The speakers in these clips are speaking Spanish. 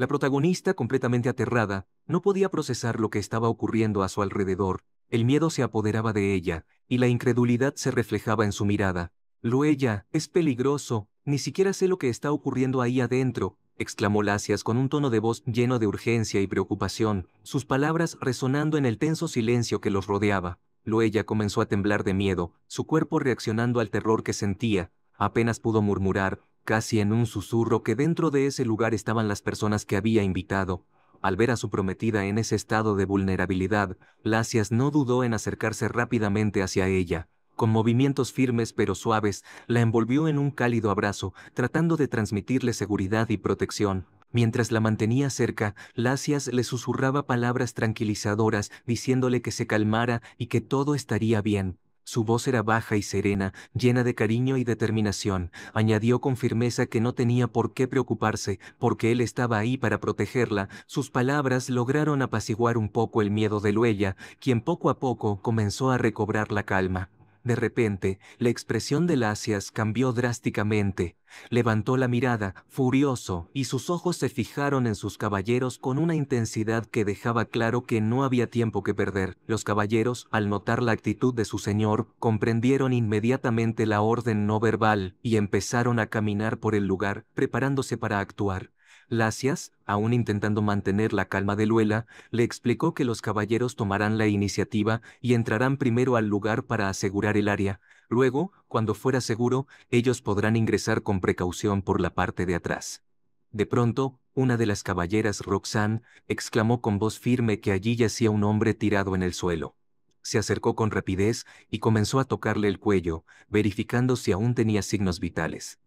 La protagonista, completamente aterrada, no podía procesar lo que estaba ocurriendo a su alrededor, el miedo se apoderaba de ella, y la incredulidad se reflejaba en su mirada. Lo es peligroso, ni siquiera sé lo que está ocurriendo ahí adentro, exclamó Lacias con un tono de voz lleno de urgencia y preocupación, sus palabras resonando en el tenso silencio que los rodeaba. Loella comenzó a temblar de miedo, su cuerpo reaccionando al terror que sentía, apenas pudo murmurar, casi en un susurro que dentro de ese lugar estaban las personas que había invitado. Al ver a su prometida en ese estado de vulnerabilidad, Lasias no dudó en acercarse rápidamente hacia ella. Con movimientos firmes pero suaves, la envolvió en un cálido abrazo, tratando de transmitirle seguridad y protección. Mientras la mantenía cerca, Lasias le susurraba palabras tranquilizadoras, diciéndole que se calmara y que todo estaría bien. Su voz era baja y serena, llena de cariño y determinación. Añadió con firmeza que no tenía por qué preocuparse, porque él estaba ahí para protegerla. Sus palabras lograron apaciguar un poco el miedo de Luella, quien poco a poco comenzó a recobrar la calma. De repente, la expresión de Lasias cambió drásticamente. Levantó la mirada, furioso, y sus ojos se fijaron en sus caballeros con una intensidad que dejaba claro que no había tiempo que perder. Los caballeros, al notar la actitud de su señor, comprendieron inmediatamente la orden no verbal, y empezaron a caminar por el lugar, preparándose para actuar. Lacias, aún intentando mantener la calma de Luela, le explicó que los caballeros tomarán la iniciativa y entrarán primero al lugar para asegurar el área. Luego, cuando fuera seguro, ellos podrán ingresar con precaución por la parte de atrás. De pronto, una de las caballeras Roxanne exclamó con voz firme que allí yacía un hombre tirado en el suelo. Se acercó con rapidez y comenzó a tocarle el cuello, verificando si aún tenía signos vitales.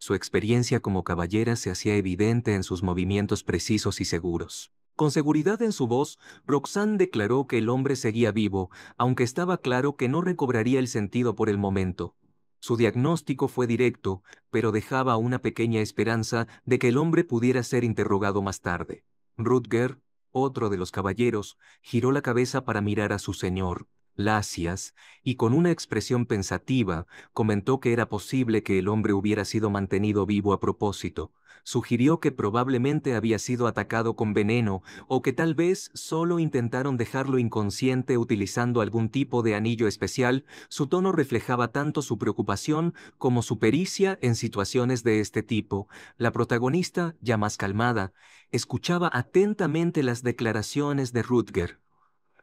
Su experiencia como caballera se hacía evidente en sus movimientos precisos y seguros. Con seguridad en su voz, Roxanne declaró que el hombre seguía vivo, aunque estaba claro que no recobraría el sentido por el momento. Su diagnóstico fue directo, pero dejaba una pequeña esperanza de que el hombre pudiera ser interrogado más tarde. Rutger, otro de los caballeros, giró la cabeza para mirar a su señor, lacias, y con una expresión pensativa, comentó que era posible que el hombre hubiera sido mantenido vivo a propósito, sugirió que probablemente había sido atacado con veneno o que tal vez solo intentaron dejarlo inconsciente utilizando algún tipo de anillo especial, su tono reflejaba tanto su preocupación como su pericia en situaciones de este tipo. La protagonista, ya más calmada, escuchaba atentamente las declaraciones de Rutger.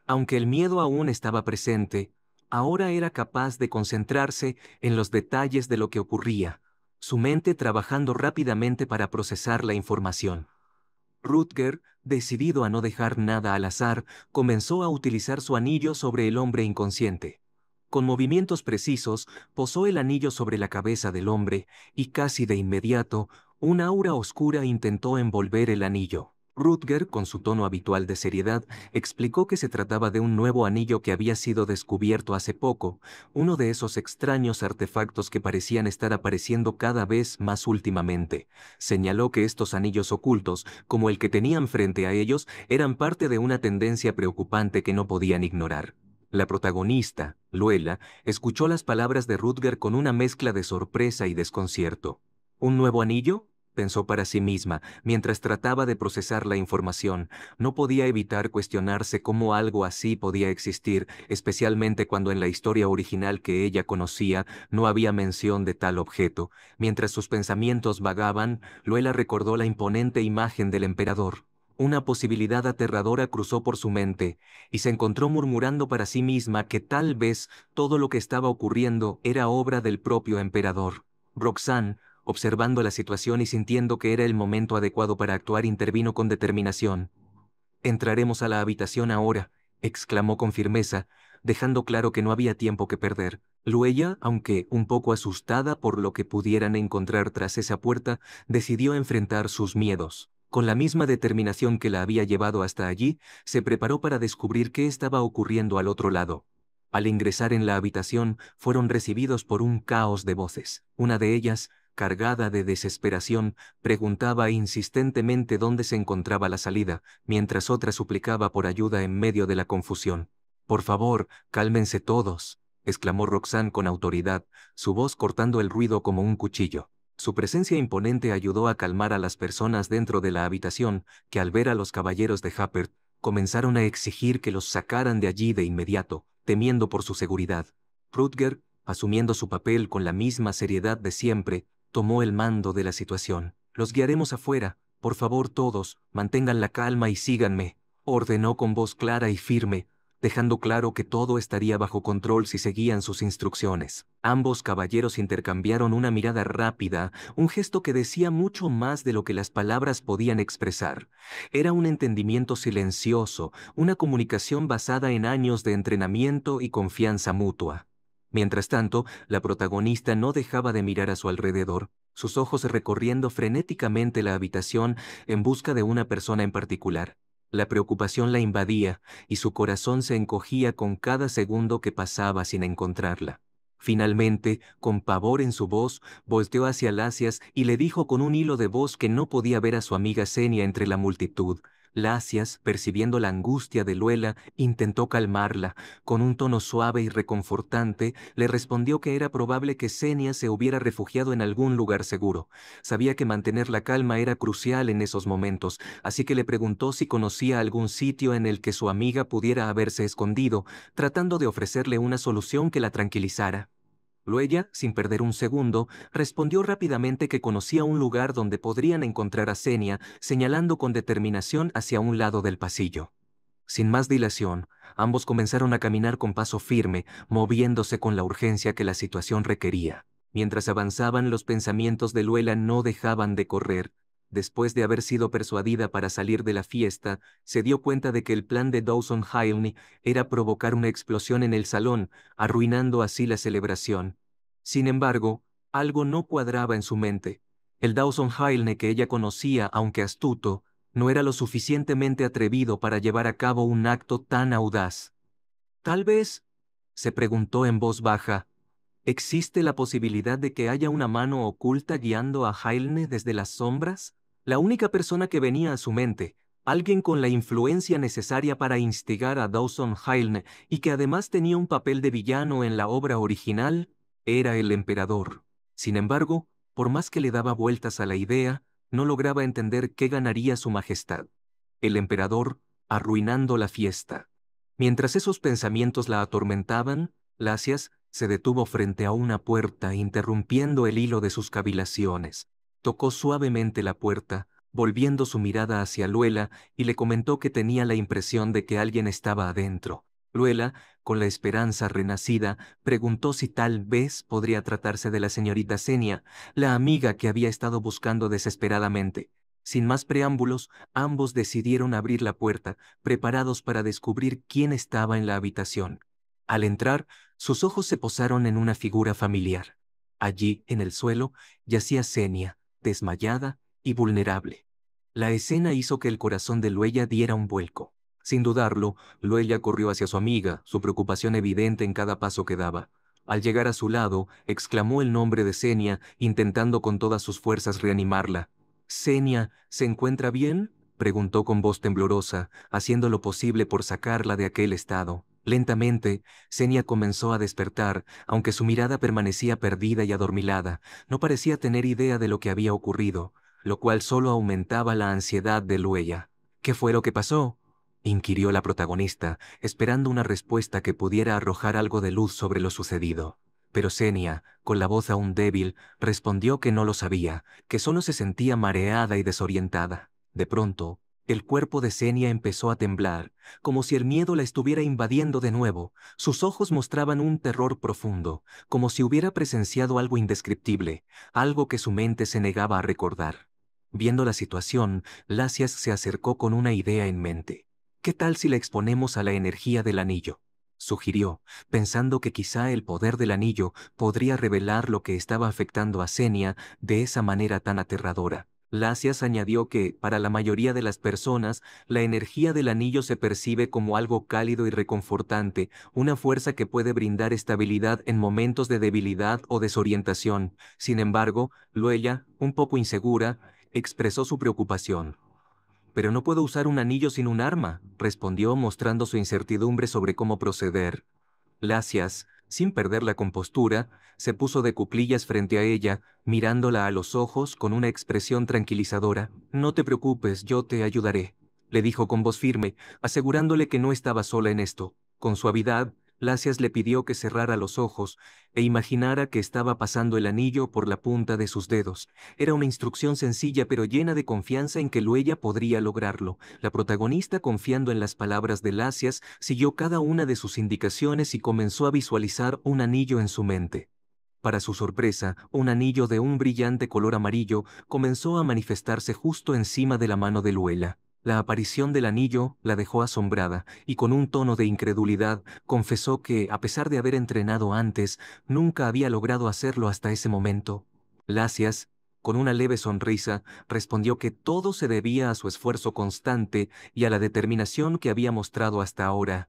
Aunque el miedo aún estaba presente, ahora era capaz de concentrarse en los detalles de lo que ocurría, su mente trabajando rápidamente para procesar la información. Rutger, decidido a no dejar nada al azar, comenzó a utilizar su anillo sobre el hombre inconsciente. Con movimientos precisos, posó el anillo sobre la cabeza del hombre, y casi de inmediato, una aura oscura intentó envolver el anillo. Rutger, con su tono habitual de seriedad, explicó que se trataba de un nuevo anillo que había sido descubierto hace poco, uno de esos extraños artefactos que parecían estar apareciendo cada vez más últimamente. Señaló que estos anillos ocultos, como el que tenían frente a ellos, eran parte de una tendencia preocupante que no podían ignorar. La protagonista, Luela, escuchó las palabras de Rutger con una mezcla de sorpresa y desconcierto. ¿Un nuevo anillo? pensó para sí misma, mientras trataba de procesar la información. No podía evitar cuestionarse cómo algo así podía existir, especialmente cuando en la historia original que ella conocía no había mención de tal objeto. Mientras sus pensamientos vagaban, Luela recordó la imponente imagen del emperador. Una posibilidad aterradora cruzó por su mente, y se encontró murmurando para sí misma que tal vez todo lo que estaba ocurriendo era obra del propio emperador. Roxanne, observando la situación y sintiendo que era el momento adecuado para actuar, intervino con determinación. Entraremos a la habitación ahora, exclamó con firmeza, dejando claro que no había tiempo que perder. Luella, aunque un poco asustada por lo que pudieran encontrar tras esa puerta, decidió enfrentar sus miedos. Con la misma determinación que la había llevado hasta allí, se preparó para descubrir qué estaba ocurriendo al otro lado. Al ingresar en la habitación, fueron recibidos por un caos de voces. Una de ellas, cargada de desesperación, preguntaba insistentemente dónde se encontraba la salida, mientras otra suplicaba por ayuda en medio de la confusión. Por favor, cálmense todos, exclamó Roxanne con autoridad, su voz cortando el ruido como un cuchillo. Su presencia imponente ayudó a calmar a las personas dentro de la habitación, que al ver a los caballeros de Happert, comenzaron a exigir que los sacaran de allí de inmediato, temiendo por su seguridad. Rutger, asumiendo su papel con la misma seriedad de siempre, tomó el mando de la situación. Los guiaremos afuera, por favor todos, mantengan la calma y síganme, ordenó con voz clara y firme, dejando claro que todo estaría bajo control si seguían sus instrucciones. Ambos caballeros intercambiaron una mirada rápida, un gesto que decía mucho más de lo que las palabras podían expresar. Era un entendimiento silencioso, una comunicación basada en años de entrenamiento y confianza mutua. Mientras tanto, la protagonista no dejaba de mirar a su alrededor, sus ojos recorriendo frenéticamente la habitación en busca de una persona en particular. La preocupación la invadía, y su corazón se encogía con cada segundo que pasaba sin encontrarla. Finalmente, con pavor en su voz, volteó hacia Lasias y le dijo con un hilo de voz que no podía ver a su amiga Senia entre la multitud, Lacias, percibiendo la angustia de Luela, intentó calmarla. Con un tono suave y reconfortante, le respondió que era probable que Senia se hubiera refugiado en algún lugar seguro. Sabía que mantener la calma era crucial en esos momentos, así que le preguntó si conocía algún sitio en el que su amiga pudiera haberse escondido, tratando de ofrecerle una solución que la tranquilizara. Luella, sin perder un segundo, respondió rápidamente que conocía un lugar donde podrían encontrar a Senia, señalando con determinación hacia un lado del pasillo. Sin más dilación, ambos comenzaron a caminar con paso firme, moviéndose con la urgencia que la situación requería. Mientras avanzaban, los pensamientos de Luela no dejaban de correr, después de haber sido persuadida para salir de la fiesta, se dio cuenta de que el plan de Dawson Hailne era provocar una explosión en el salón, arruinando así la celebración. Sin embargo, algo no cuadraba en su mente. El Dawson Hailne que ella conocía, aunque astuto, no era lo suficientemente atrevido para llevar a cabo un acto tan audaz. Tal vez, se preguntó en voz baja, ¿existe la posibilidad de que haya una mano oculta guiando a Hailne desde las sombras? La única persona que venía a su mente, alguien con la influencia necesaria para instigar a Dawson Heilne y que además tenía un papel de villano en la obra original, era el emperador. Sin embargo, por más que le daba vueltas a la idea, no lograba entender qué ganaría su majestad. El emperador, arruinando la fiesta. Mientras esos pensamientos la atormentaban, Lacias se detuvo frente a una puerta interrumpiendo el hilo de sus cavilaciones. Tocó suavemente la puerta, volviendo su mirada hacia Luela, y le comentó que tenía la impresión de que alguien estaba adentro. Luela, con la esperanza renacida, preguntó si tal vez podría tratarse de la señorita Senia, la amiga que había estado buscando desesperadamente. Sin más preámbulos, ambos decidieron abrir la puerta, preparados para descubrir quién estaba en la habitación. Al entrar, sus ojos se posaron en una figura familiar. Allí, en el suelo, yacía Senia, desmayada y vulnerable. La escena hizo que el corazón de Luella diera un vuelco. Sin dudarlo, Luella corrió hacia su amiga, su preocupación evidente en cada paso que daba. Al llegar a su lado, exclamó el nombre de Senia, intentando con todas sus fuerzas reanimarla. Senia, ¿se encuentra bien? preguntó con voz temblorosa, haciendo lo posible por sacarla de aquel estado. Lentamente, Senia comenzó a despertar, aunque su mirada permanecía perdida y adormilada, no parecía tener idea de lo que había ocurrido, lo cual solo aumentaba la ansiedad de Luella. ¿Qué fue lo que pasó? inquirió la protagonista, esperando una respuesta que pudiera arrojar algo de luz sobre lo sucedido. Pero Senia, con la voz aún débil, respondió que no lo sabía, que solo se sentía mareada y desorientada. De pronto, el cuerpo de Senia empezó a temblar, como si el miedo la estuviera invadiendo de nuevo. Sus ojos mostraban un terror profundo, como si hubiera presenciado algo indescriptible, algo que su mente se negaba a recordar. Viendo la situación, Lasias se acercó con una idea en mente. ¿Qué tal si la exponemos a la energía del anillo? sugirió, pensando que quizá el poder del anillo podría revelar lo que estaba afectando a Senia de esa manera tan aterradora. Lasias añadió que, para la mayoría de las personas, la energía del anillo se percibe como algo cálido y reconfortante, una fuerza que puede brindar estabilidad en momentos de debilidad o desorientación. Sin embargo, Luella, un poco insegura, expresó su preocupación. Pero no puedo usar un anillo sin un arma, respondió mostrando su incertidumbre sobre cómo proceder. Lasias, sin perder la compostura, se puso de cuplillas frente a ella, mirándola a los ojos con una expresión tranquilizadora. No te preocupes, yo te ayudaré, le dijo con voz firme, asegurándole que no estaba sola en esto. Con suavidad, Lasias le pidió que cerrara los ojos e imaginara que estaba pasando el anillo por la punta de sus dedos. Era una instrucción sencilla pero llena de confianza en que Luella podría lograrlo. La protagonista, confiando en las palabras de Lacias, siguió cada una de sus indicaciones y comenzó a visualizar un anillo en su mente. Para su sorpresa, un anillo de un brillante color amarillo comenzó a manifestarse justo encima de la mano de Luella. La aparición del anillo la dejó asombrada, y con un tono de incredulidad confesó que, a pesar de haber entrenado antes, nunca había logrado hacerlo hasta ese momento. Lasias, con una leve sonrisa, respondió que todo se debía a su esfuerzo constante y a la determinación que había mostrado hasta ahora.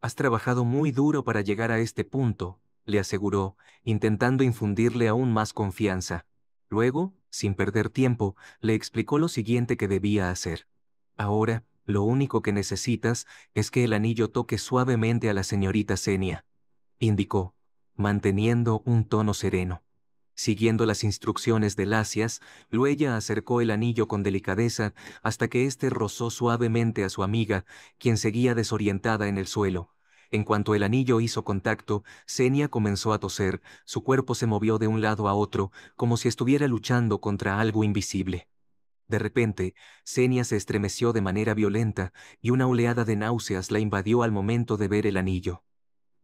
Has trabajado muy duro para llegar a este punto, le aseguró, intentando infundirle aún más confianza. Luego, sin perder tiempo, le explicó lo siguiente que debía hacer. Ahora, lo único que necesitas es que el anillo toque suavemente a la señorita Senia, indicó, manteniendo un tono sereno. Siguiendo las instrucciones de Lacias, Luella acercó el anillo con delicadeza hasta que éste rozó suavemente a su amiga, quien seguía desorientada en el suelo. En cuanto el anillo hizo contacto, Senia comenzó a toser, su cuerpo se movió de un lado a otro, como si estuviera luchando contra algo invisible. De repente, Senia se estremeció de manera violenta y una oleada de náuseas la invadió al momento de ver el anillo.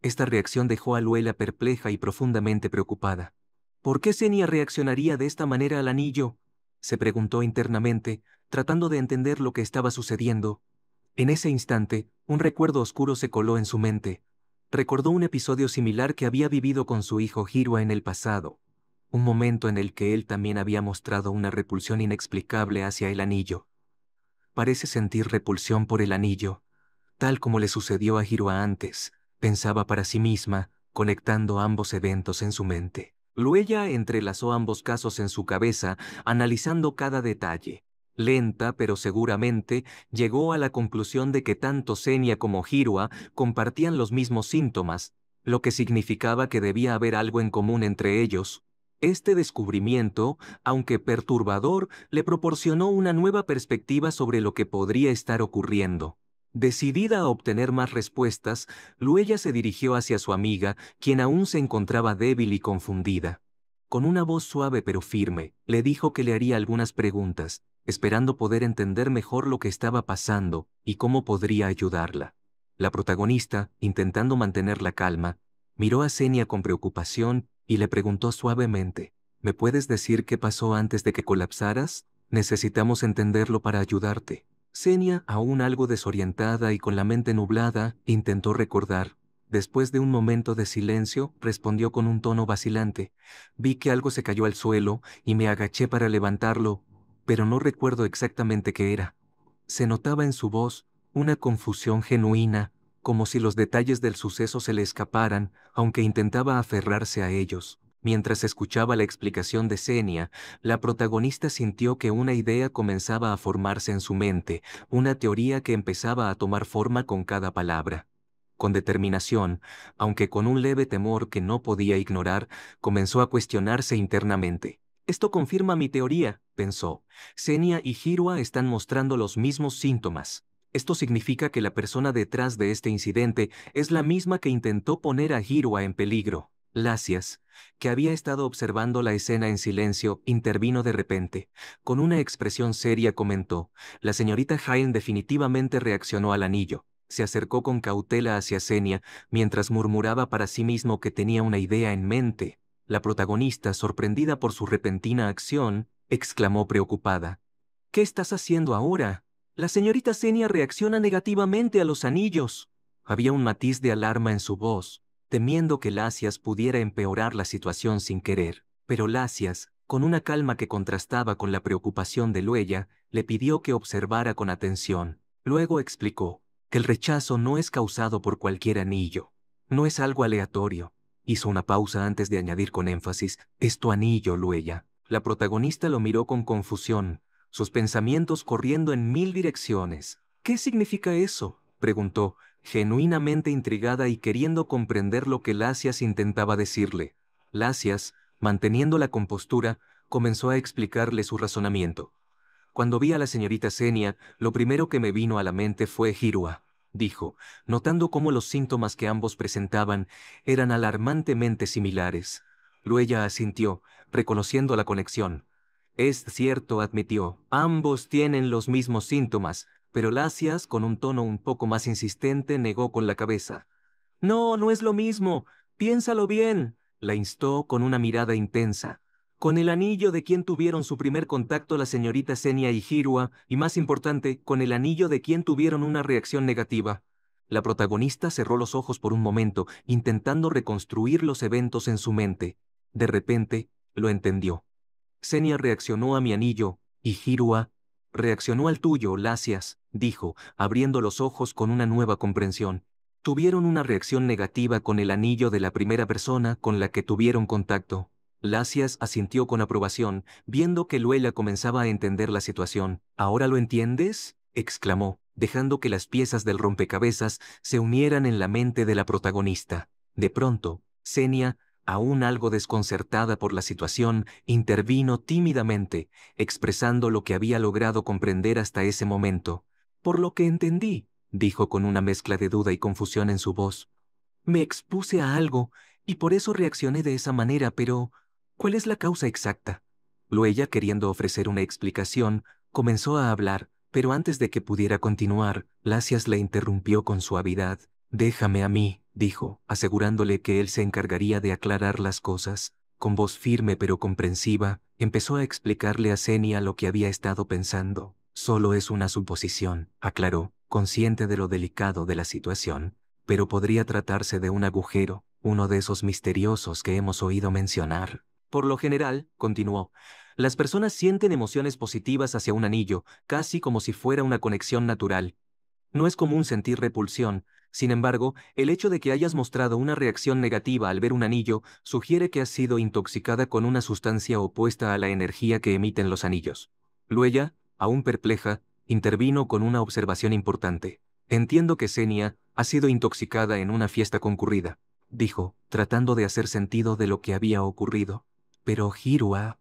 Esta reacción dejó a Luela perpleja y profundamente preocupada. ¿Por qué Senia reaccionaría de esta manera al anillo? se preguntó internamente, tratando de entender lo que estaba sucediendo. En ese instante, un recuerdo oscuro se coló en su mente. Recordó un episodio similar que había vivido con su hijo Hirwa en el pasado, un momento en el que él también había mostrado una repulsión inexplicable hacia el anillo. Parece sentir repulsión por el anillo, tal como le sucedió a Hiroa antes, pensaba para sí misma, conectando ambos eventos en su mente. Luella entrelazó ambos casos en su cabeza, analizando cada detalle. Lenta pero seguramente, llegó a la conclusión de que tanto Senia como Jirua compartían los mismos síntomas, lo que significaba que debía haber algo en común entre ellos, este descubrimiento, aunque perturbador, le proporcionó una nueva perspectiva sobre lo que podría estar ocurriendo. Decidida a obtener más respuestas, Luella se dirigió hacia su amiga, quien aún se encontraba débil y confundida. Con una voz suave pero firme, le dijo que le haría algunas preguntas, esperando poder entender mejor lo que estaba pasando y cómo podría ayudarla. La protagonista, intentando mantener la calma, miró a Senia con preocupación y le preguntó suavemente, ¿me puedes decir qué pasó antes de que colapsaras? Necesitamos entenderlo para ayudarte. Senia, aún algo desorientada y con la mente nublada, intentó recordar. Después de un momento de silencio, respondió con un tono vacilante. Vi que algo se cayó al suelo y me agaché para levantarlo, pero no recuerdo exactamente qué era. Se notaba en su voz una confusión genuina, como si los detalles del suceso se le escaparan, aunque intentaba aferrarse a ellos. Mientras escuchaba la explicación de Xenia, la protagonista sintió que una idea comenzaba a formarse en su mente, una teoría que empezaba a tomar forma con cada palabra. Con determinación, aunque con un leve temor que no podía ignorar, comenzó a cuestionarse internamente. Esto confirma mi teoría, pensó. Xenia y Hirua están mostrando los mismos síntomas. Esto significa que la persona detrás de este incidente es la misma que intentó poner a Hirua en peligro. Lacias, que había estado observando la escena en silencio, intervino de repente. Con una expresión seria comentó, la señorita Hain definitivamente reaccionó al anillo. Se acercó con cautela hacia Senia, mientras murmuraba para sí mismo que tenía una idea en mente. La protagonista, sorprendida por su repentina acción, exclamó preocupada. ¿Qué estás haciendo ahora? La señorita Senia reacciona negativamente a los anillos. Había un matiz de alarma en su voz, temiendo que Lacias pudiera empeorar la situación sin querer. Pero Lacias, con una calma que contrastaba con la preocupación de Luella, le pidió que observara con atención. Luego explicó que el rechazo no es causado por cualquier anillo. No es algo aleatorio. Hizo una pausa antes de añadir con énfasis, es tu anillo, Luella. La protagonista lo miró con confusión, sus pensamientos corriendo en mil direcciones. ¿Qué significa eso? preguntó, genuinamente intrigada y queriendo comprender lo que Lacias intentaba decirle. Lacias, manteniendo la compostura, comenzó a explicarle su razonamiento. Cuando vi a la señorita Senia, lo primero que me vino a la mente fue Hirua, dijo, notando cómo los síntomas que ambos presentaban eran alarmantemente similares. Luella asintió, reconociendo la conexión. Es cierto, admitió. Ambos tienen los mismos síntomas, pero Lacias, con un tono un poco más insistente, negó con la cabeza. No, no es lo mismo. Piénsalo bien, la instó con una mirada intensa. Con el anillo de quien tuvieron su primer contacto la señorita Senia y Hirua, y más importante, con el anillo de quien tuvieron una reacción negativa. La protagonista cerró los ojos por un momento, intentando reconstruir los eventos en su mente. De repente, lo entendió. Senia reaccionó a mi anillo, y Hirua reaccionó al tuyo, Lacias, dijo, abriendo los ojos con una nueva comprensión. Tuvieron una reacción negativa con el anillo de la primera persona con la que tuvieron contacto. Lacias asintió con aprobación, viendo que Luela comenzaba a entender la situación. ¿Ahora lo entiendes? exclamó, dejando que las piezas del rompecabezas se unieran en la mente de la protagonista. De pronto, Senia aún algo desconcertada por la situación, intervino tímidamente, expresando lo que había logrado comprender hasta ese momento. Por lo que entendí, dijo con una mezcla de duda y confusión en su voz. Me expuse a algo, y por eso reaccioné de esa manera, pero ¿cuál es la causa exacta? Luella, queriendo ofrecer una explicación, comenzó a hablar, pero antes de que pudiera continuar, Lasias le interrumpió con suavidad, Déjame a mí, dijo, asegurándole que él se encargaría de aclarar las cosas. Con voz firme pero comprensiva, empezó a explicarle a Senia lo que había estado pensando. Solo es una suposición, aclaró, consciente de lo delicado de la situación, pero podría tratarse de un agujero, uno de esos misteriosos que hemos oído mencionar. Por lo general, continuó, las personas sienten emociones positivas hacia un anillo, casi como si fuera una conexión natural. No es común sentir repulsión, sin embargo, el hecho de que hayas mostrado una reacción negativa al ver un anillo sugiere que has sido intoxicada con una sustancia opuesta a la energía que emiten los anillos. Luella, aún perpleja, intervino con una observación importante. Entiendo que Xenia ha sido intoxicada en una fiesta concurrida, dijo, tratando de hacer sentido de lo que había ocurrido. Pero Hirua...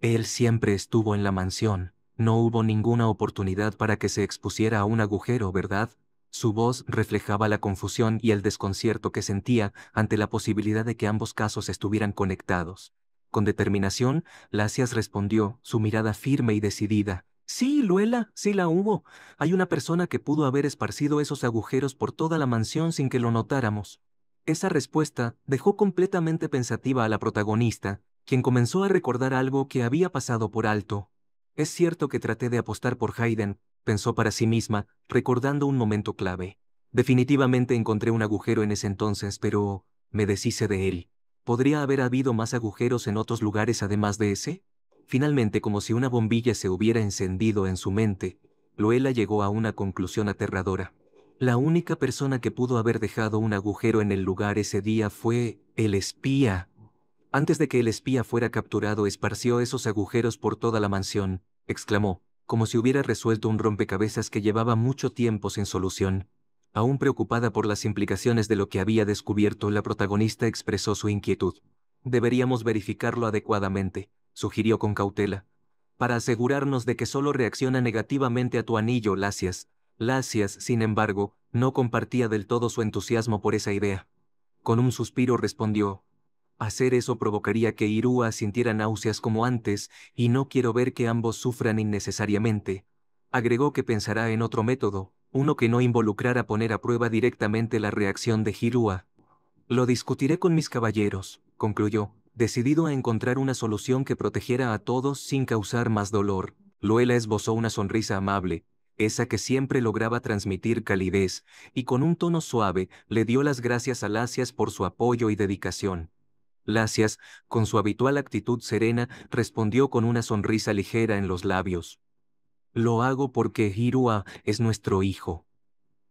Él siempre estuvo en la mansión. No hubo ninguna oportunidad para que se expusiera a un agujero, ¿verdad? Su voz reflejaba la confusión y el desconcierto que sentía ante la posibilidad de que ambos casos estuvieran conectados. Con determinación, Lacias respondió, su mirada firme y decidida. Sí, Luela, sí la hubo. Hay una persona que pudo haber esparcido esos agujeros por toda la mansión sin que lo notáramos. Esa respuesta dejó completamente pensativa a la protagonista, quien comenzó a recordar algo que había pasado por alto. Es cierto que traté de apostar por Hayden, pensó para sí misma, recordando un momento clave. Definitivamente encontré un agujero en ese entonces, pero me deshice de él. ¿Podría haber habido más agujeros en otros lugares además de ese? Finalmente, como si una bombilla se hubiera encendido en su mente, Luela llegó a una conclusión aterradora. La única persona que pudo haber dejado un agujero en el lugar ese día fue el espía. Antes de que el espía fuera capturado, esparció esos agujeros por toda la mansión, exclamó como si hubiera resuelto un rompecabezas que llevaba mucho tiempo sin solución. Aún preocupada por las implicaciones de lo que había descubierto, la protagonista expresó su inquietud. Deberíamos verificarlo adecuadamente, sugirió con cautela, para asegurarnos de que solo reacciona negativamente a tu anillo, Lacias. Lacias, sin embargo, no compartía del todo su entusiasmo por esa idea. Con un suspiro respondió, Hacer eso provocaría que Hirua sintiera náuseas como antes, y no quiero ver que ambos sufran innecesariamente. Agregó que pensará en otro método, uno que no involucrara poner a prueba directamente la reacción de Hirúa. Lo discutiré con mis caballeros, concluyó, decidido a encontrar una solución que protegiera a todos sin causar más dolor. Luela esbozó una sonrisa amable, esa que siempre lograba transmitir calidez, y con un tono suave le dio las gracias a Lacias por su apoyo y dedicación. Gracias, con su habitual actitud serena, respondió con una sonrisa ligera en los labios. Lo hago porque Hirua es nuestro hijo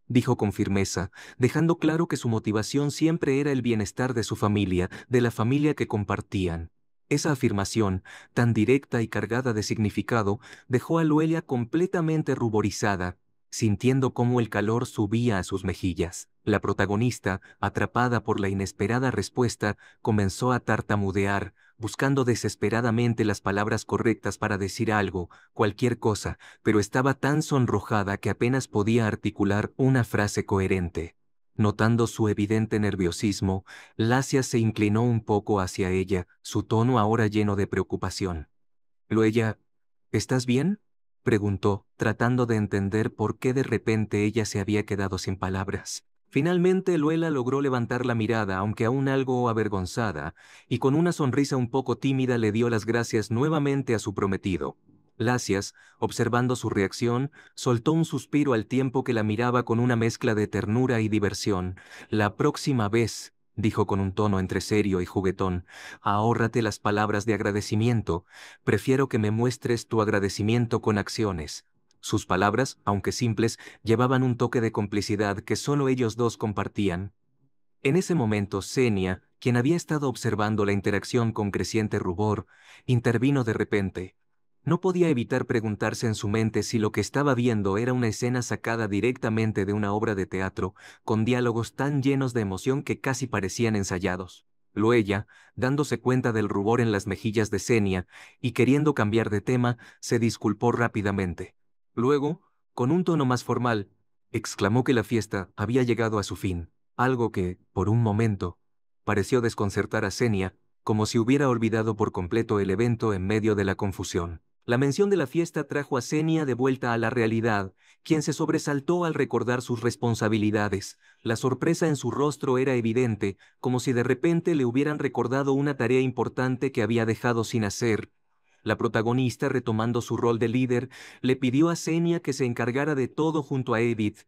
dijo con firmeza, dejando claro que su motivación siempre era el bienestar de su familia, de la familia que compartían. Esa afirmación, tan directa y cargada de significado, dejó a Luelia completamente ruborizada, sintiendo cómo el calor subía a sus mejillas. La protagonista, atrapada por la inesperada respuesta, comenzó a tartamudear, buscando desesperadamente las palabras correctas para decir algo, cualquier cosa, pero estaba tan sonrojada que apenas podía articular una frase coherente. Notando su evidente nerviosismo, Lacia se inclinó un poco hacia ella, su tono ahora lleno de preocupación. Luella, ¿estás bien? preguntó, tratando de entender por qué de repente ella se había quedado sin palabras. Finalmente Luela logró levantar la mirada, aunque aún algo avergonzada, y con una sonrisa un poco tímida le dio las gracias nuevamente a su prometido. Lacias, observando su reacción, soltó un suspiro al tiempo que la miraba con una mezcla de ternura y diversión. La próxima vez, dijo con un tono entre serio y juguetón, ahórrate las palabras de agradecimiento, prefiero que me muestres tu agradecimiento con acciones. Sus palabras, aunque simples, llevaban un toque de complicidad que solo ellos dos compartían. En ese momento, Senia, quien había estado observando la interacción con creciente rubor, intervino de repente. No podía evitar preguntarse en su mente si lo que estaba viendo era una escena sacada directamente de una obra de teatro, con diálogos tan llenos de emoción que casi parecían ensayados. Luella, dándose cuenta del rubor en las mejillas de Senia y queriendo cambiar de tema, se disculpó rápidamente. Luego, con un tono más formal, exclamó que la fiesta había llegado a su fin, algo que, por un momento, pareció desconcertar a Senia, como si hubiera olvidado por completo el evento en medio de la confusión. La mención de la fiesta trajo a Senia de vuelta a la realidad, quien se sobresaltó al recordar sus responsabilidades. La sorpresa en su rostro era evidente, como si de repente le hubieran recordado una tarea importante que había dejado sin hacer. La protagonista, retomando su rol de líder, le pidió a Senia que se encargara de todo junto a Edith.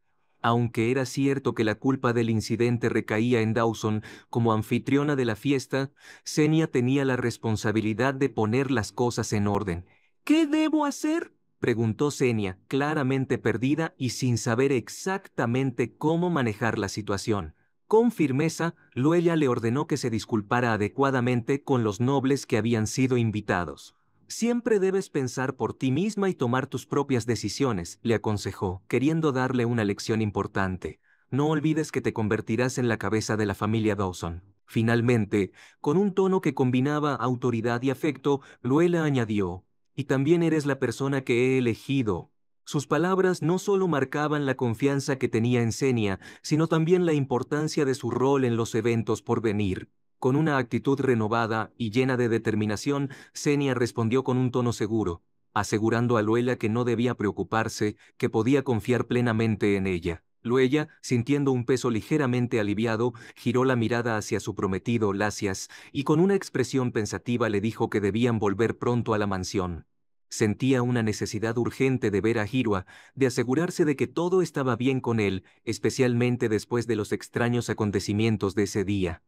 Aunque era cierto que la culpa del incidente recaía en Dawson, como anfitriona de la fiesta, Senia tenía la responsabilidad de poner las cosas en orden. ¿Qué debo hacer? preguntó Senia, claramente perdida y sin saber exactamente cómo manejar la situación. Con firmeza, Luella le ordenó que se disculpara adecuadamente con los nobles que habían sido invitados. Siempre debes pensar por ti misma y tomar tus propias decisiones, le aconsejó, queriendo darle una lección importante. No olvides que te convertirás en la cabeza de la familia Dawson. Finalmente, con un tono que combinaba autoridad y afecto, Luella añadió, y también eres la persona que he elegido. Sus palabras no solo marcaban la confianza que tenía en Senia, sino también la importancia de su rol en los eventos por venir. Con una actitud renovada y llena de determinación, Senia respondió con un tono seguro, asegurando a Luela que no debía preocuparse, que podía confiar plenamente en ella. Luella, sintiendo un peso ligeramente aliviado, giró la mirada hacia su prometido Lacias y con una expresión pensativa le dijo que debían volver pronto a la mansión. Sentía una necesidad urgente de ver a Hiroa, de asegurarse de que todo estaba bien con él, especialmente después de los extraños acontecimientos de ese día.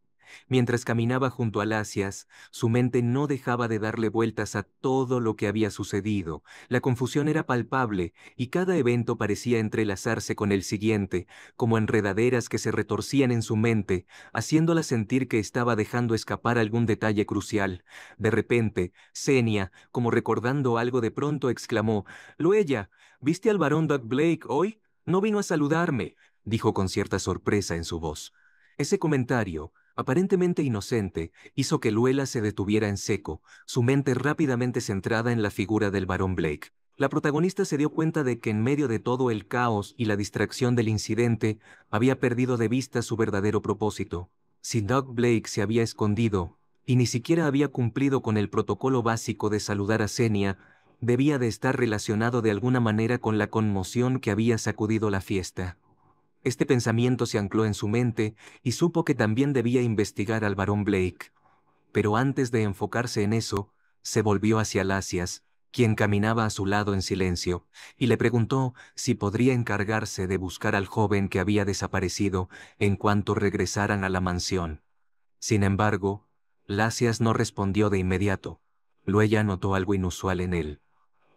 Mientras caminaba junto a Lasias, su mente no dejaba de darle vueltas a todo lo que había sucedido, la confusión era palpable y cada evento parecía entrelazarse con el siguiente, como enredaderas que se retorcían en su mente, haciéndola sentir que estaba dejando escapar algún detalle crucial. De repente, Senia, como recordando algo de pronto, exclamó, Luella, ¿viste al barón Doug Blake hoy? No vino a saludarme, dijo con cierta sorpresa en su voz. Ese comentario, aparentemente inocente, hizo que Luela se detuviera en seco, su mente rápidamente centrada en la figura del varón Blake. La protagonista se dio cuenta de que en medio de todo el caos y la distracción del incidente, había perdido de vista su verdadero propósito. Si Doug Blake se había escondido, y ni siquiera había cumplido con el protocolo básico de saludar a Senia, debía de estar relacionado de alguna manera con la conmoción que había sacudido la fiesta. Este pensamiento se ancló en su mente y supo que también debía investigar al varón Blake. Pero antes de enfocarse en eso, se volvió hacia Lasias, quien caminaba a su lado en silencio, y le preguntó si podría encargarse de buscar al joven que había desaparecido en cuanto regresaran a la mansión. Sin embargo, Lasias no respondió de inmediato. Luella notó algo inusual en él,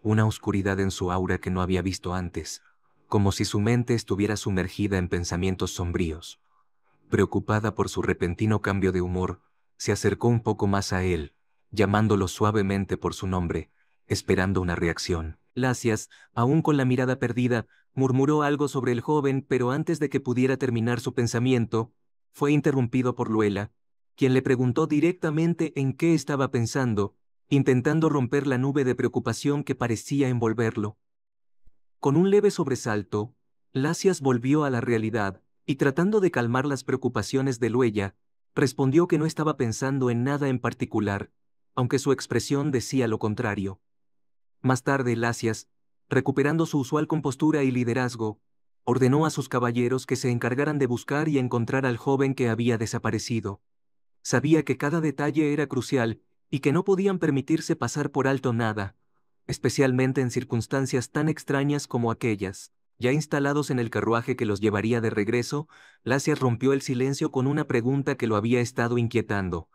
una oscuridad en su aura que no había visto antes como si su mente estuviera sumergida en pensamientos sombríos. Preocupada por su repentino cambio de humor, se acercó un poco más a él, llamándolo suavemente por su nombre, esperando una reacción. Gracias, aún con la mirada perdida, murmuró algo sobre el joven, pero antes de que pudiera terminar su pensamiento, fue interrumpido por Luela, quien le preguntó directamente en qué estaba pensando, intentando romper la nube de preocupación que parecía envolverlo. Con un leve sobresalto, Lacias volvió a la realidad, y tratando de calmar las preocupaciones de Luella, respondió que no estaba pensando en nada en particular, aunque su expresión decía lo contrario. Más tarde, Lacias, recuperando su usual compostura y liderazgo, ordenó a sus caballeros que se encargaran de buscar y encontrar al joven que había desaparecido. Sabía que cada detalle era crucial, y que no podían permitirse pasar por alto nada, especialmente en circunstancias tan extrañas como aquellas. Ya instalados en el carruaje que los llevaría de regreso, Lacia rompió el silencio con una pregunta que lo había estado inquietando.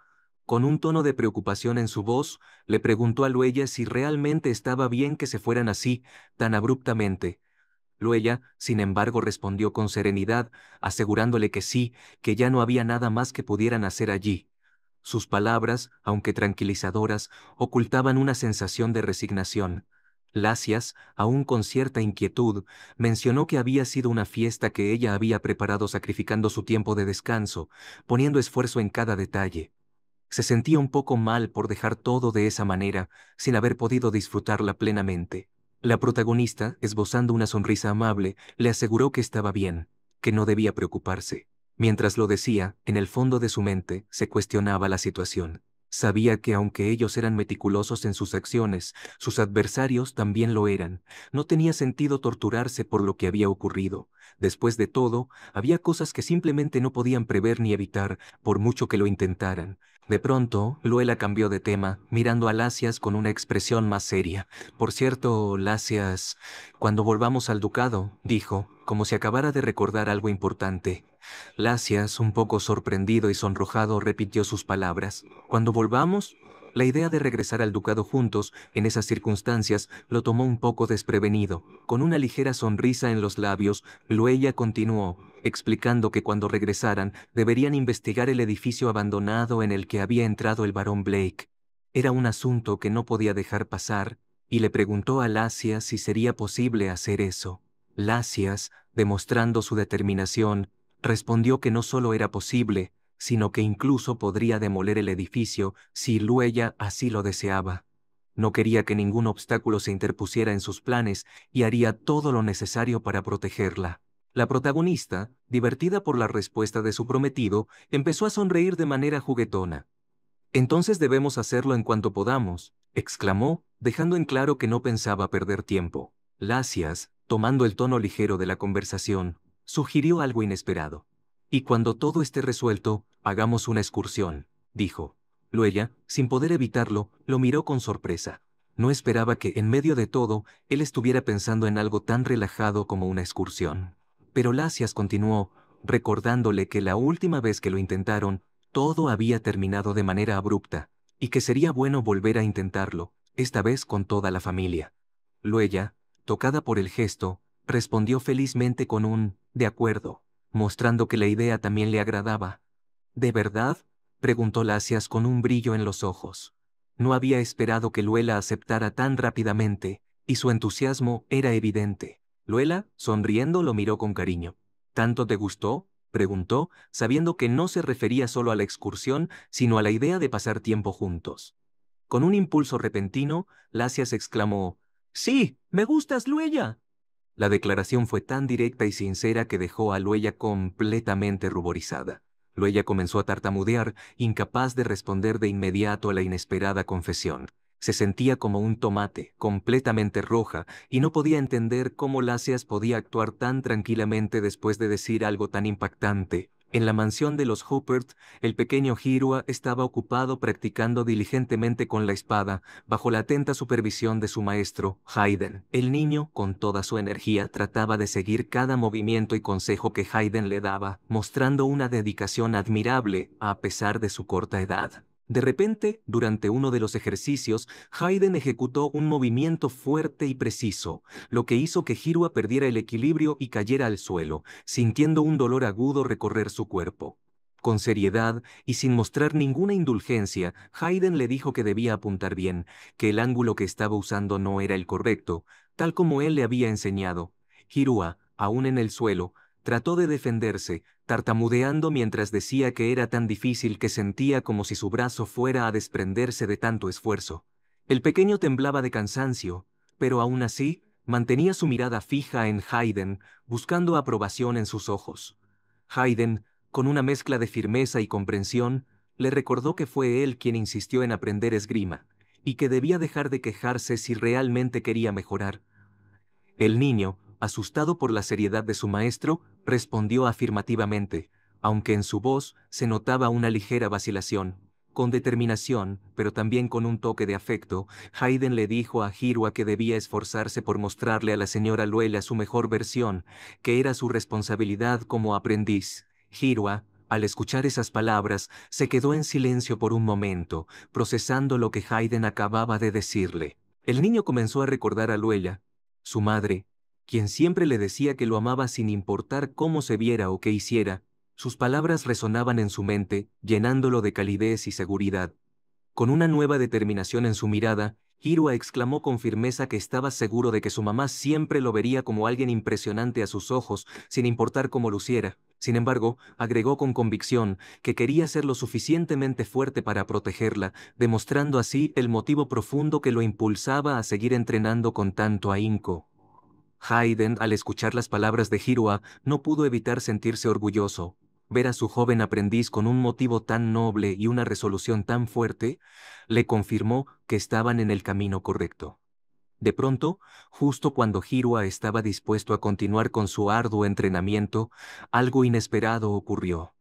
Con un tono de preocupación en su voz, le preguntó a Luella si realmente estaba bien que se fueran así, tan abruptamente. Luella, sin embargo, respondió con serenidad, asegurándole que sí, que ya no había nada más que pudieran hacer allí. Sus palabras, aunque tranquilizadoras, ocultaban una sensación de resignación. Lacias, aún con cierta inquietud, mencionó que había sido una fiesta que ella había preparado sacrificando su tiempo de descanso, poniendo esfuerzo en cada detalle. Se sentía un poco mal por dejar todo de esa manera, sin haber podido disfrutarla plenamente. La protagonista, esbozando una sonrisa amable, le aseguró que estaba bien, que no debía preocuparse. Mientras lo decía, en el fondo de su mente, se cuestionaba la situación. Sabía que aunque ellos eran meticulosos en sus acciones, sus adversarios también lo eran. No tenía sentido torturarse por lo que había ocurrido. Después de todo, había cosas que simplemente no podían prever ni evitar, por mucho que lo intentaran. De pronto, Luela cambió de tema, mirando a Lacias con una expresión más seria. Por cierto, Lacias, cuando volvamos al ducado, dijo, como si acabara de recordar algo importante, Lacias, un poco sorprendido y sonrojado, repitió sus palabras. Cuando volvamos, la idea de regresar al ducado juntos, en esas circunstancias, lo tomó un poco desprevenido. Con una ligera sonrisa en los labios, Luella continuó, explicando que cuando regresaran, deberían investigar el edificio abandonado en el que había entrado el barón Blake. Era un asunto que no podía dejar pasar, y le preguntó a Lacias si sería posible hacer eso. Lacias, demostrando su determinación, respondió que no solo era posible, sino que incluso podría demoler el edificio si Luella así lo deseaba. No quería que ningún obstáculo se interpusiera en sus planes y haría todo lo necesario para protegerla. La protagonista, divertida por la respuesta de su prometido, empezó a sonreír de manera juguetona. Entonces debemos hacerlo en cuanto podamos, exclamó, dejando en claro que no pensaba perder tiempo. Lacias, tomando el tono ligero de la conversación, Sugirió algo inesperado. Y cuando todo esté resuelto, hagamos una excursión, dijo. Luella, sin poder evitarlo, lo miró con sorpresa. No esperaba que, en medio de todo, él estuviera pensando en algo tan relajado como una excursión. Pero Lacias continuó, recordándole que la última vez que lo intentaron, todo había terminado de manera abrupta, y que sería bueno volver a intentarlo, esta vez con toda la familia. Luella, tocada por el gesto, respondió felizmente con un de acuerdo, mostrando que la idea también le agradaba. ¿De verdad? preguntó Lacias con un brillo en los ojos. No había esperado que Luela aceptara tan rápidamente, y su entusiasmo era evidente. Luela, sonriendo, lo miró con cariño. ¿Tanto te gustó? preguntó, sabiendo que no se refería solo a la excursión, sino a la idea de pasar tiempo juntos. Con un impulso repentino, Lacias exclamó, Sí, me gustas, Luella. La declaración fue tan directa y sincera que dejó a Luella completamente ruborizada. Luella comenzó a tartamudear, incapaz de responder de inmediato a la inesperada confesión. Se sentía como un tomate, completamente roja, y no podía entender cómo Láceas podía actuar tan tranquilamente después de decir algo tan impactante. En la mansión de los Huppert, el pequeño Hirua estaba ocupado practicando diligentemente con la espada, bajo la atenta supervisión de su maestro, Haydn. El niño, con toda su energía, trataba de seguir cada movimiento y consejo que Haydn le daba, mostrando una dedicación admirable, a pesar de su corta edad. De repente, durante uno de los ejercicios, Hayden ejecutó un movimiento fuerte y preciso, lo que hizo que Hirua perdiera el equilibrio y cayera al suelo, sintiendo un dolor agudo recorrer su cuerpo. Con seriedad y sin mostrar ninguna indulgencia, Hayden le dijo que debía apuntar bien, que el ángulo que estaba usando no era el correcto, tal como él le había enseñado. Hirua, aún en el suelo, Trató de defenderse, tartamudeando mientras decía que era tan difícil que sentía como si su brazo fuera a desprenderse de tanto esfuerzo. El pequeño temblaba de cansancio, pero aún así, mantenía su mirada fija en Haydn, buscando aprobación en sus ojos. Haydn, con una mezcla de firmeza y comprensión, le recordó que fue él quien insistió en aprender esgrima, y que debía dejar de quejarse si realmente quería mejorar. El niño, asustado por la seriedad de su maestro, respondió afirmativamente, aunque en su voz se notaba una ligera vacilación. Con determinación, pero también con un toque de afecto, Hayden le dijo a Hirwa que debía esforzarse por mostrarle a la señora Luella su mejor versión, que era su responsabilidad como aprendiz. Hiroa, al escuchar esas palabras, se quedó en silencio por un momento, procesando lo que Hayden acababa de decirle. El niño comenzó a recordar a Luella, su madre, quien siempre le decía que lo amaba sin importar cómo se viera o qué hiciera, sus palabras resonaban en su mente, llenándolo de calidez y seguridad. Con una nueva determinación en su mirada, Hirua exclamó con firmeza que estaba seguro de que su mamá siempre lo vería como alguien impresionante a sus ojos, sin importar cómo luciera. Sin embargo, agregó con convicción que quería ser lo suficientemente fuerte para protegerla, demostrando así el motivo profundo que lo impulsaba a seguir entrenando con tanto ahínco. Hayden, al escuchar las palabras de Hirua, no pudo evitar sentirse orgulloso. Ver a su joven aprendiz con un motivo tan noble y una resolución tan fuerte, le confirmó que estaban en el camino correcto. De pronto, justo cuando Hirua estaba dispuesto a continuar con su arduo entrenamiento, algo inesperado ocurrió.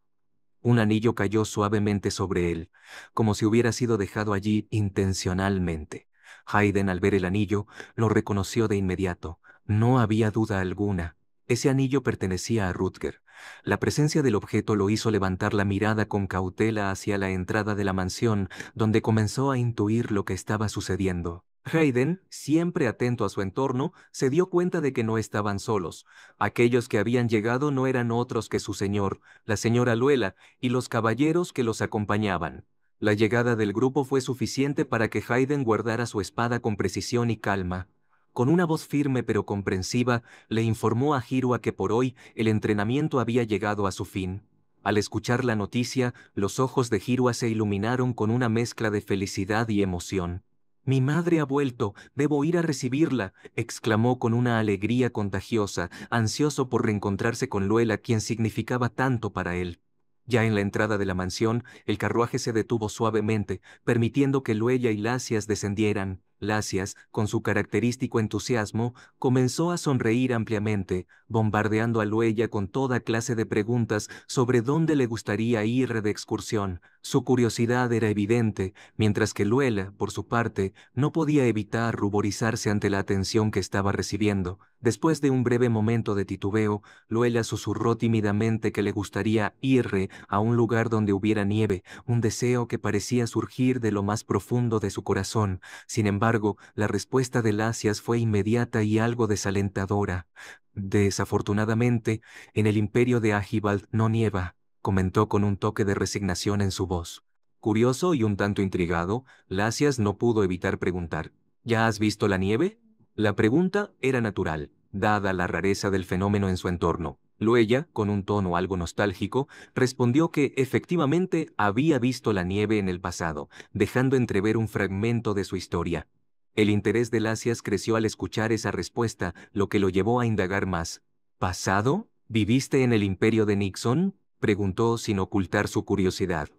Un anillo cayó suavemente sobre él, como si hubiera sido dejado allí intencionalmente. Hayden, al ver el anillo lo reconoció de inmediato, no había duda alguna. Ese anillo pertenecía a Rutger. La presencia del objeto lo hizo levantar la mirada con cautela hacia la entrada de la mansión, donde comenzó a intuir lo que estaba sucediendo. Hayden, siempre atento a su entorno, se dio cuenta de que no estaban solos. Aquellos que habían llegado no eran otros que su señor, la señora Luela, y los caballeros que los acompañaban. La llegada del grupo fue suficiente para que Hayden guardara su espada con precisión y calma con una voz firme pero comprensiva, le informó a Hirua que por hoy el entrenamiento había llegado a su fin. Al escuchar la noticia, los ojos de Hirua se iluminaron con una mezcla de felicidad y emoción. Mi madre ha vuelto, debo ir a recibirla, exclamó con una alegría contagiosa, ansioso por reencontrarse con Luela quien significaba tanto para él. Ya en la entrada de la mansión, el carruaje se detuvo suavemente, permitiendo que Luella y Lacias descendieran, Lacias, con su característico entusiasmo, comenzó a sonreír ampliamente, bombardeando a Luella con toda clase de preguntas sobre dónde le gustaría ir de excursión. Su curiosidad era evidente, mientras que Luella, por su parte, no podía evitar ruborizarse ante la atención que estaba recibiendo. Después de un breve momento de titubeo, Luella susurró tímidamente que le gustaría ir a un lugar donde hubiera nieve, un deseo que parecía surgir de lo más profundo de su corazón. Sin embargo, embargo, la respuesta de Lasias fue inmediata y algo desalentadora. Desafortunadamente, en el imperio de Agibald no nieva, comentó con un toque de resignación en su voz. Curioso y un tanto intrigado, Lasias no pudo evitar preguntar, ¿Ya has visto la nieve? La pregunta era natural, dada la rareza del fenómeno en su entorno. Luella, con un tono algo nostálgico, respondió que efectivamente había visto la nieve en el pasado, dejando entrever un fragmento de su historia. El interés de Lacias creció al escuchar esa respuesta, lo que lo llevó a indagar más. ¿Pasado? ¿Viviste en el imperio de Nixon? preguntó sin ocultar su curiosidad.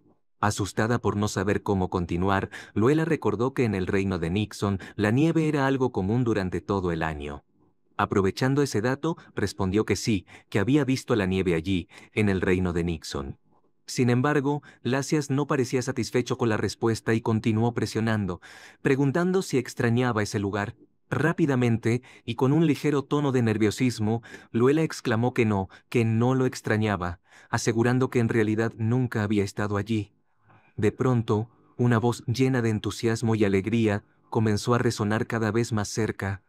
Asustada por no saber cómo continuar, Luela recordó que en el reino de Nixon la nieve era algo común durante todo el año. Aprovechando ese dato, respondió que sí, que había visto la nieve allí, en el reino de Nixon. Sin embargo, Lasias no parecía satisfecho con la respuesta y continuó presionando, preguntando si extrañaba ese lugar. Rápidamente, y con un ligero tono de nerviosismo, Luela exclamó que no, que no lo extrañaba, asegurando que en realidad nunca había estado allí. De pronto, una voz llena de entusiasmo y alegría comenzó a resonar cada vez más cerca.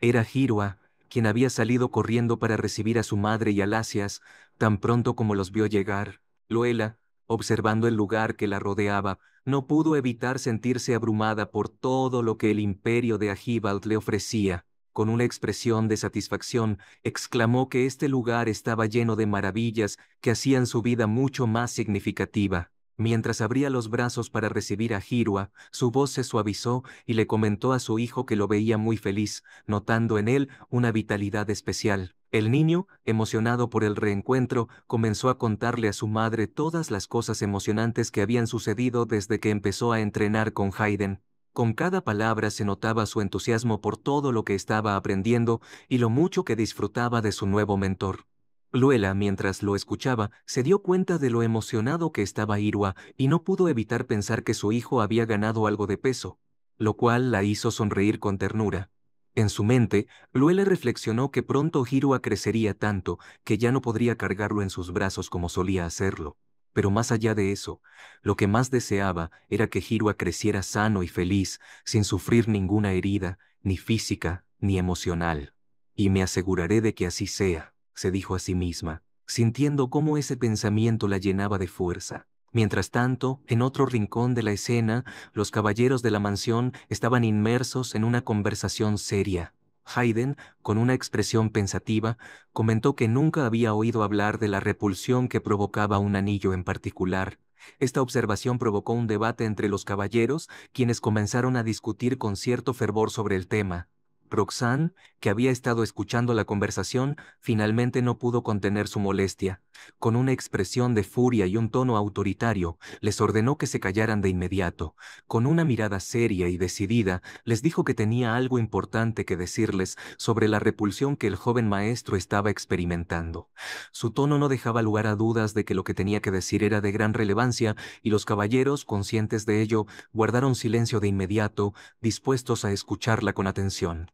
Era Hirwa, quien había salido corriendo para recibir a su madre y a Lasias, tan pronto como los vio llegar. Luela, observando el lugar que la rodeaba, no pudo evitar sentirse abrumada por todo lo que el imperio de Agibald le ofrecía. Con una expresión de satisfacción, exclamó que este lugar estaba lleno de maravillas que hacían su vida mucho más significativa. Mientras abría los brazos para recibir a Hirua, su voz se suavizó y le comentó a su hijo que lo veía muy feliz, notando en él una vitalidad especial. El niño, emocionado por el reencuentro, comenzó a contarle a su madre todas las cosas emocionantes que habían sucedido desde que empezó a entrenar con Haydn. Con cada palabra se notaba su entusiasmo por todo lo que estaba aprendiendo y lo mucho que disfrutaba de su nuevo mentor. Luela, mientras lo escuchaba, se dio cuenta de lo emocionado que estaba Irua y no pudo evitar pensar que su hijo había ganado algo de peso, lo cual la hizo sonreír con ternura. En su mente, Luela reflexionó que pronto Hirua crecería tanto que ya no podría cargarlo en sus brazos como solía hacerlo. Pero más allá de eso, lo que más deseaba era que Hirua creciera sano y feliz, sin sufrir ninguna herida, ni física, ni emocional. Y me aseguraré de que así sea se dijo a sí misma, sintiendo cómo ese pensamiento la llenaba de fuerza. Mientras tanto, en otro rincón de la escena, los caballeros de la mansión estaban inmersos en una conversación seria. Haydn, con una expresión pensativa, comentó que nunca había oído hablar de la repulsión que provocaba un anillo en particular. Esta observación provocó un debate entre los caballeros, quienes comenzaron a discutir con cierto fervor sobre el tema. Roxanne, que había estado escuchando la conversación, finalmente no pudo contener su molestia. Con una expresión de furia y un tono autoritario, les ordenó que se callaran de inmediato. Con una mirada seria y decidida, les dijo que tenía algo importante que decirles sobre la repulsión que el joven maestro estaba experimentando. Su tono no dejaba lugar a dudas de que lo que tenía que decir era de gran relevancia, y los caballeros, conscientes de ello, guardaron silencio de inmediato, dispuestos a escucharla con atención.